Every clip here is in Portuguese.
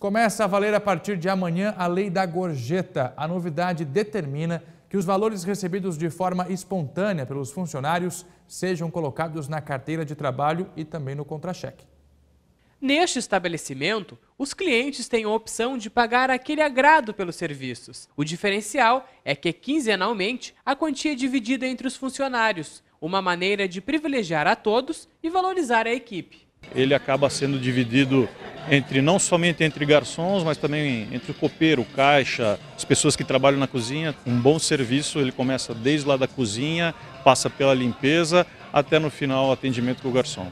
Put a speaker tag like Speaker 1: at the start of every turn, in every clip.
Speaker 1: Começa a valer a partir de amanhã a lei da gorjeta. A novidade determina que os valores recebidos de forma espontânea pelos funcionários sejam colocados na carteira
Speaker 2: de trabalho e também no contra-cheque. Neste estabelecimento, os clientes têm a opção de pagar aquele agrado pelos serviços. O diferencial é que, quinzenalmente, a quantia é dividida entre os funcionários, uma maneira de privilegiar a todos e valorizar a equipe.
Speaker 1: Ele acaba sendo dividido entre não somente entre garçons, mas também entre o copeiro, caixa, as pessoas que trabalham na cozinha. Um bom serviço ele começa desde lá da cozinha, passa pela limpeza até no final o atendimento com o garçom.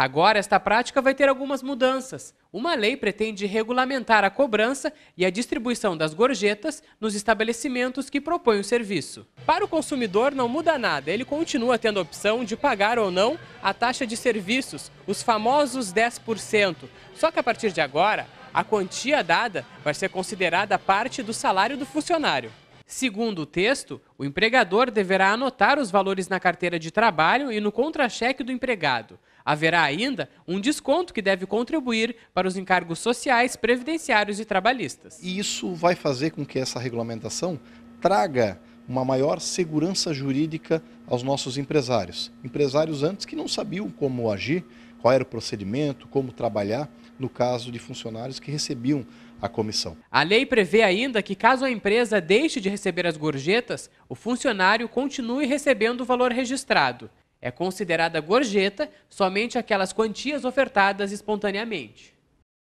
Speaker 2: Agora, esta prática vai ter algumas mudanças. Uma lei pretende regulamentar a cobrança e a distribuição das gorjetas nos estabelecimentos que propõem o serviço. Para o consumidor, não muda nada, ele continua tendo a opção de pagar ou não a taxa de serviços, os famosos 10%. Só que a partir de agora, a quantia dada vai ser considerada parte do salário do funcionário. Segundo o texto, o empregador deverá anotar os valores na carteira de trabalho e no contra-cheque do empregado. Haverá ainda um desconto que deve contribuir para os encargos sociais, previdenciários e trabalhistas. E
Speaker 3: isso vai fazer com que essa regulamentação traga uma maior segurança jurídica aos nossos empresários. Empresários antes que não sabiam como agir, qual era o procedimento, como trabalhar no caso de funcionários que recebiam a comissão.
Speaker 2: A lei prevê ainda que, caso a empresa deixe de receber as gorjetas, o funcionário continue recebendo o valor registrado. É considerada gorjeta somente aquelas quantias ofertadas espontaneamente.